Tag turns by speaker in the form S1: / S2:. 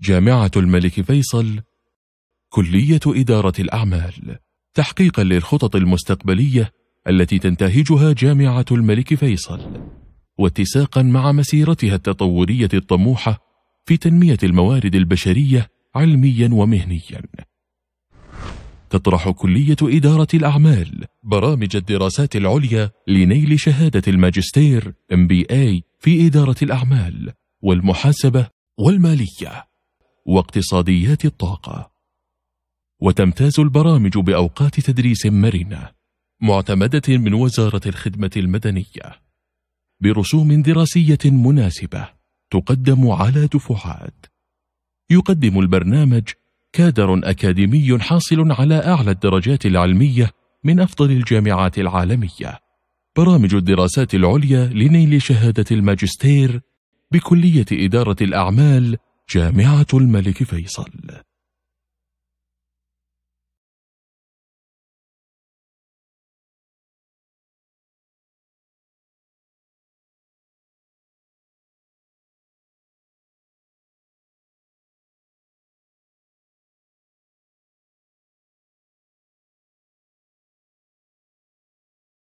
S1: جامعة الملك فيصل كلية إدارة الأعمال تحقيقا للخطط المستقبلية التي تنتهجها جامعة الملك فيصل واتساقا مع مسيرتها التطورية الطموحة في تنمية الموارد البشرية علميا ومهنيا تطرح كلية إدارة الأعمال برامج الدراسات العليا لنيل شهادة الماجستير MBA في إدارة الأعمال والمحاسبة والمالية واقتصاديات الطاقة وتمتاز البرامج بأوقات تدريس مرنة معتمدة من وزارة الخدمة المدنية برسوم دراسية مناسبة تقدم على دفعات يقدم البرنامج كادر أكاديمي حاصل على أعلى الدرجات العلمية من أفضل الجامعات العالمية برامج الدراسات العليا لنيل شهادة الماجستير بكلية إدارة الأعمال جامعة الملك فيصل